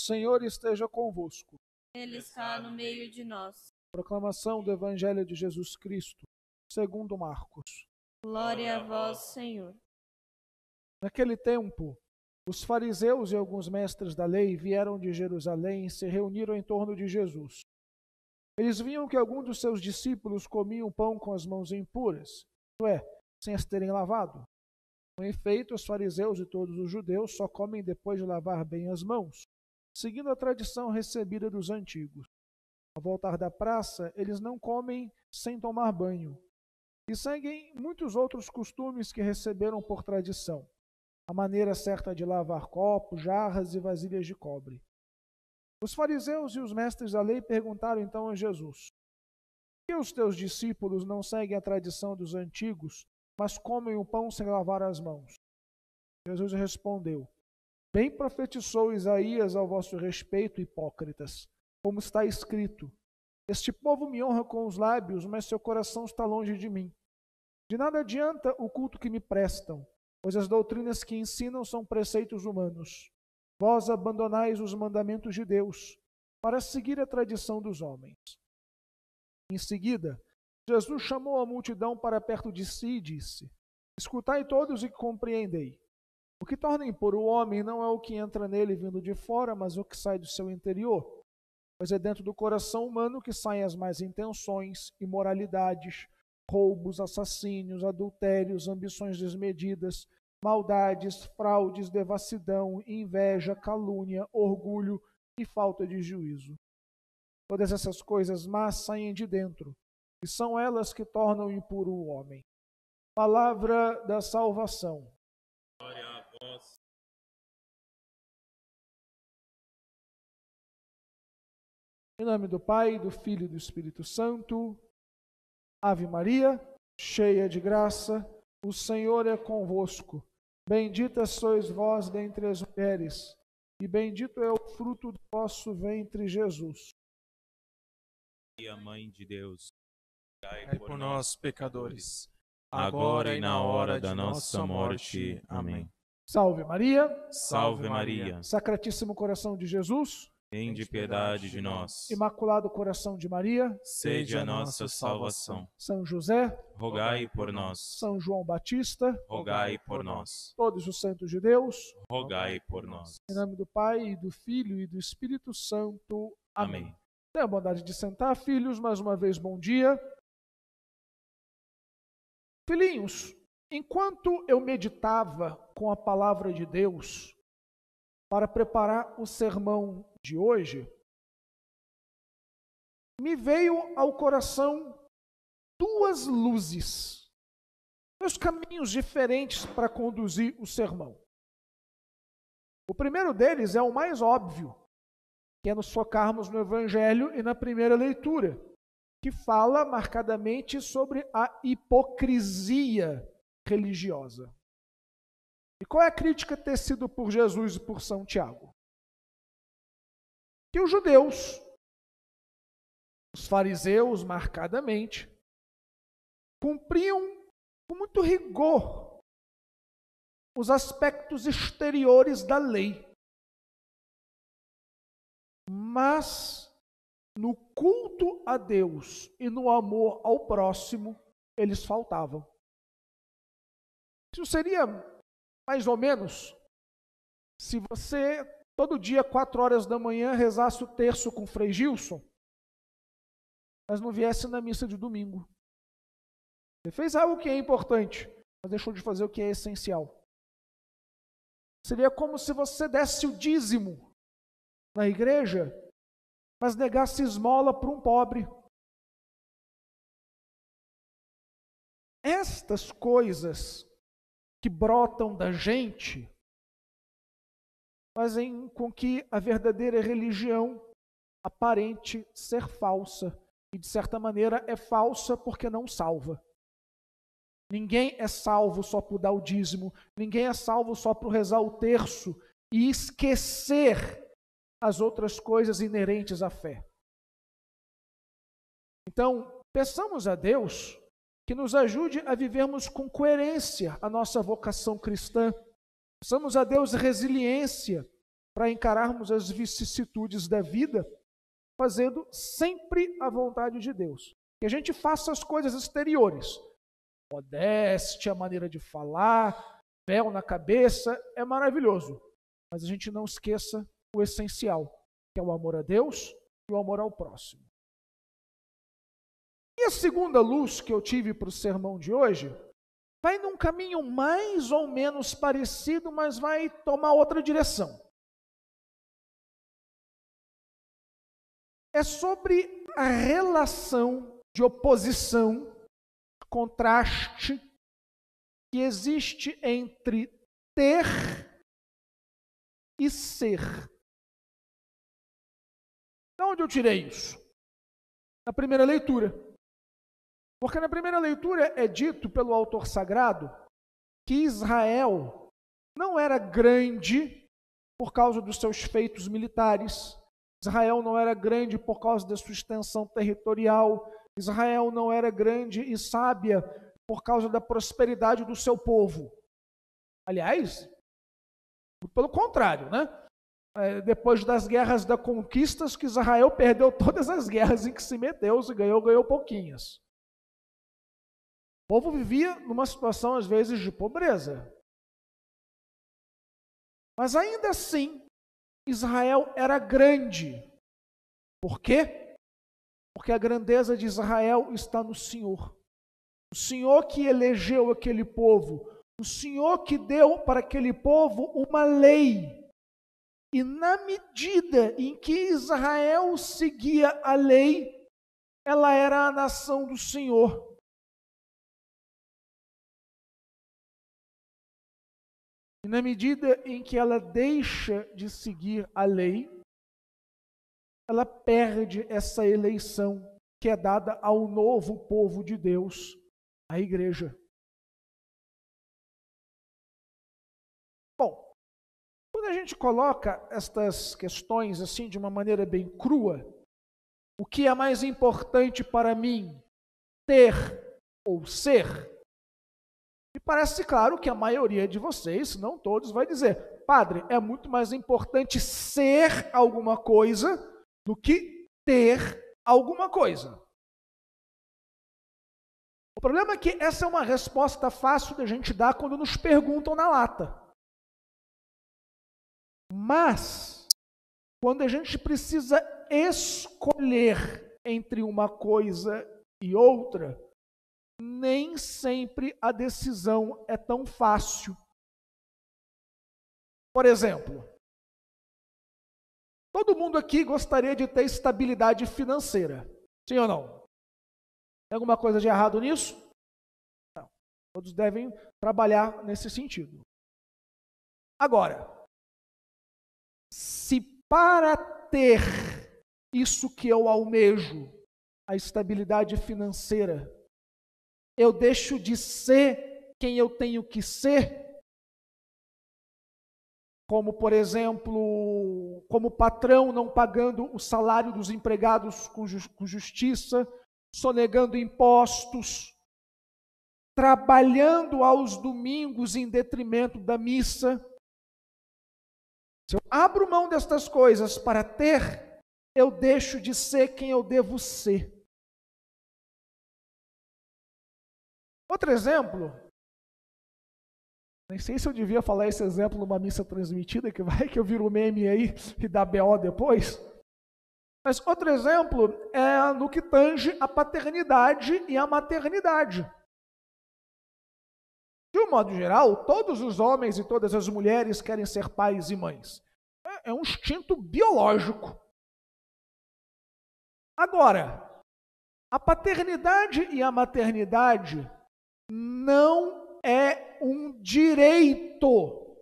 Senhor esteja convosco. Ele está no meio de nós. Proclamação do Evangelho de Jesus Cristo, segundo Marcos. Glória a vós, Senhor. Naquele tempo, os fariseus e alguns mestres da lei vieram de Jerusalém e se reuniram em torno de Jesus. Eles viam que alguns dos seus discípulos comiam pão com as mãos impuras, isto é, sem as terem lavado. Com efeito, os fariseus e todos os judeus só comem depois de lavar bem as mãos, seguindo a tradição recebida dos antigos. Ao voltar da praça, eles não comem sem tomar banho. E seguem muitos outros costumes que receberam por tradição. A maneira certa de lavar copos, jarras e vasilhas de cobre. Os fariseus e os mestres da lei perguntaram então a Jesus: Por que os teus discípulos não seguem a tradição dos antigos, mas comem o pão sem lavar as mãos? Jesus respondeu: Bem profetizou Isaías ao vosso respeito, hipócritas, como está escrito: Este povo me honra com os lábios, mas seu coração está longe de mim. De nada adianta o culto que me prestam, pois as doutrinas que ensinam são preceitos humanos. Vós abandonais os mandamentos de Deus para seguir a tradição dos homens. Em seguida, Jesus chamou a multidão para perto de si e disse: Escutai todos e compreendei. O que torna impuro o homem não é o que entra nele vindo de fora, mas o que sai do seu interior. Pois é dentro do coração humano que saem as más intenções, imoralidades, roubos, assassínios, adultérios, ambições desmedidas, maldades, fraudes, devassidão, inveja, calúnia, orgulho e falta de juízo. Todas essas coisas más saem de dentro, e são elas que tornam impuro o homem. Palavra da salvação. Em nome do Pai, do Filho e do Espírito Santo. Ave Maria, cheia de graça, o Senhor é convosco. Bendita sois vós dentre as mulheres, e bendito é o fruto do vosso ventre, Jesus. E a Mãe de Deus, rogai é por nós, pecadores, agora e na hora da nossa morte. Amém. Salve Maria. Salve Maria. Sacratíssimo coração de Jesus. Tem de piedade de nós. Imaculado coração de Maria, seja a nossa salvação. São José, rogai por nós. São João Batista, rogai por nós. Todos os santos de Deus, rogai por nós. Em nome do Pai, e do Filho e do Espírito Santo. Amém. Amém. Tenha a bondade de sentar, filhos, mais uma vez bom dia. Filhinhos, Enquanto eu meditava com a palavra de Deus para preparar o sermão de hoje, me veio ao coração duas luzes, dois caminhos diferentes para conduzir o sermão. O primeiro deles é o mais óbvio, que é nos focarmos no Evangelho e na primeira leitura, que fala marcadamente sobre a hipocrisia religiosa. E qual é a crítica tecida por Jesus e por São Tiago? Que os judeus, os fariseus marcadamente, cumpriam com muito rigor os aspectos exteriores da lei. Mas no culto a Deus e no amor ao próximo, eles faltavam. Isso seria mais ou menos se você todo dia, quatro horas da manhã, rezasse o terço com Frei Gilson, mas não viesse na missa de domingo. Você fez algo que é importante, mas deixou de fazer o que é essencial. Seria como se você desse o dízimo na igreja, mas negasse esmola para um pobre. Estas coisas que brotam da gente fazem com que a verdadeira religião aparente ser falsa. E, de certa maneira, é falsa porque não salva. Ninguém é salvo só por dar o dízimo, ninguém é salvo só por rezar o terço e esquecer as outras coisas inerentes à fé. Então, peçamos a Deus que nos ajude a vivermos com coerência a nossa vocação cristã. Precisamos a Deus resiliência para encararmos as vicissitudes da vida, fazendo sempre a vontade de Deus. Que a gente faça as coisas exteriores. Modéstia, maneira de falar, véu na cabeça, é maravilhoso. Mas a gente não esqueça o essencial, que é o amor a Deus e o amor ao próximo a segunda luz que eu tive para o sermão de hoje vai num caminho mais ou menos parecido, mas vai tomar outra direção. É sobre a relação de oposição, contraste, que existe entre ter e ser. De onde eu tirei isso? Na primeira leitura. Porque na primeira leitura é dito pelo autor sagrado que Israel não era grande por causa dos seus feitos militares, Israel não era grande por causa da sua extensão territorial, Israel não era grande e sábia por causa da prosperidade do seu povo. Aliás, pelo contrário, né? É, depois das guerras da conquistas, que Israel perdeu todas as guerras em que se meteu, se ganhou, ganhou pouquinhas povo vivia numa situação, às vezes, de pobreza. Mas ainda assim, Israel era grande. Por quê? Porque a grandeza de Israel está no Senhor. O Senhor que elegeu aquele povo, o Senhor que deu para aquele povo uma lei. E na medida em que Israel seguia a lei, ela era a nação do Senhor. E na medida em que ela deixa de seguir a lei, ela perde essa eleição que é dada ao novo povo de Deus, a igreja. Bom, quando a gente coloca estas questões assim de uma maneira bem crua, o que é mais importante para mim, ter ou ser? parece claro que a maioria de vocês, não todos, vai dizer: Padre, é muito mais importante ser alguma coisa do que ter alguma coisa. O problema é que essa é uma resposta fácil da gente dar quando nos perguntam na lata. Mas, quando a gente precisa escolher entre uma coisa e outra, nem sempre a decisão é tão fácil. Por exemplo, todo mundo aqui gostaria de ter estabilidade financeira, sim ou não? Tem alguma coisa de errado nisso? Não. Todos devem trabalhar nesse sentido. Agora, se para ter isso que eu almejo, a estabilidade financeira, eu deixo de ser quem eu tenho que ser, como, por exemplo, como patrão não pagando o salário dos empregados com, ju com justiça, sonegando impostos, trabalhando aos domingos em detrimento da missa. Se eu abro mão destas coisas para ter, eu deixo de ser quem eu devo ser. Outro exemplo, nem sei se eu devia falar esse exemplo numa missa transmitida, que vai que eu viro meme aí e dá BO depois. Mas outro exemplo é no que tange a paternidade e a maternidade. De um modo geral, todos os homens e todas as mulheres querem ser pais e mães. É, é um instinto biológico. Agora, a paternidade e a maternidade não é um direito.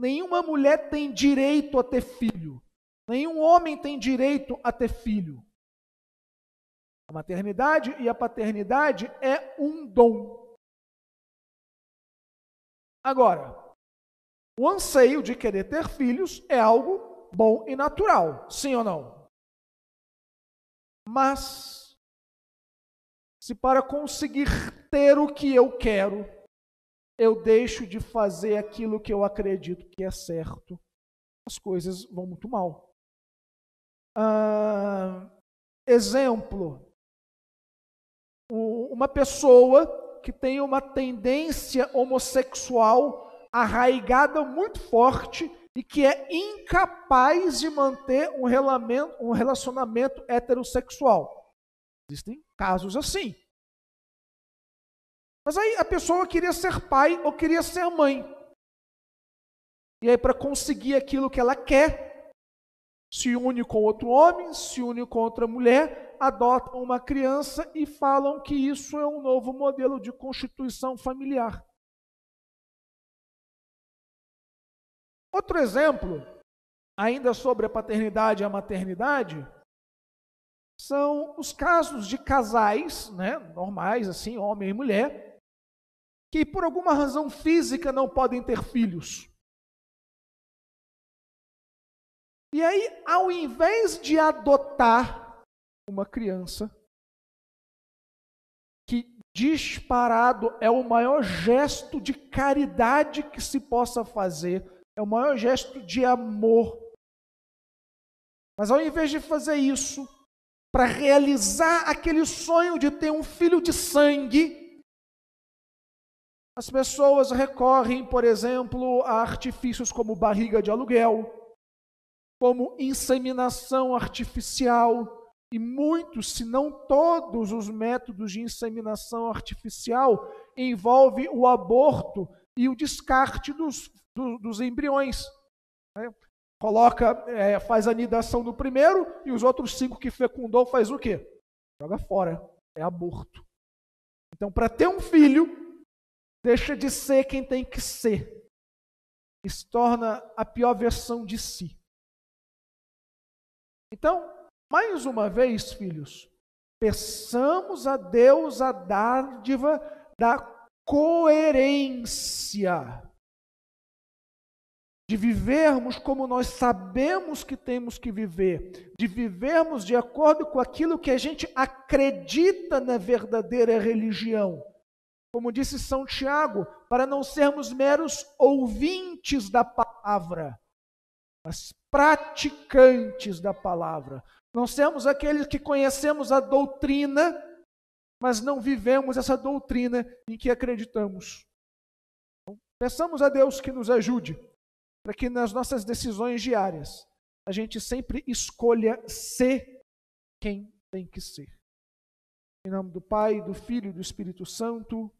Nenhuma mulher tem direito a ter filho. Nenhum homem tem direito a ter filho. A maternidade e a paternidade é um dom. Agora, o anseio de querer ter filhos é algo bom e natural, sim ou não? Mas se para conseguir ter o que eu quero, eu deixo de fazer aquilo que eu acredito que é certo, as coisas vão muito mal. Ah, exemplo: uma pessoa que tem uma tendência homossexual arraigada muito forte e que é incapaz de manter um relacionamento heterossexual. Existem casos assim. Mas aí a pessoa queria ser pai ou queria ser mãe. E aí, para conseguir aquilo que ela quer, se une com outro homem, se une com outra mulher, adotam uma criança e falam que isso é um novo modelo de constituição familiar. Outro exemplo, ainda sobre a paternidade e a maternidade, são os casos de casais, né, normais, assim, homem e mulher, que por alguma razão física não podem ter filhos. E aí, ao invés de adotar uma criança, que disparado é o maior gesto de caridade que se possa fazer, é o maior gesto de amor. Mas ao invés de fazer isso, para realizar aquele sonho de ter um filho de sangue, as pessoas recorrem, por exemplo, a artifícios como barriga de aluguel, como inseminação artificial e muitos, se não todos, os métodos de inseminação artificial envolvem o aborto e o descarte dos, do, dos embriões. Né? Coloca, é, faz anidação no primeiro e os outros cinco que fecundou faz o quê? Joga fora. É aborto. Então, para ter um filho, deixa de ser quem tem que ser. E se torna a pior versão de si. Então, mais uma vez, filhos, peçamos a Deus a dádiva da coerência de vivermos como nós sabemos que temos que viver, de vivermos de acordo com aquilo que a gente acredita na verdadeira religião. Como disse São Tiago, para não sermos meros ouvintes da palavra, mas praticantes da palavra. Não sermos aqueles que conhecemos a doutrina, mas não vivemos essa doutrina em que acreditamos. Então, peçamos a Deus que nos ajude para que nas nossas decisões diárias a gente sempre escolha ser quem tem que ser. Em nome do Pai, do Filho e do Espírito Santo.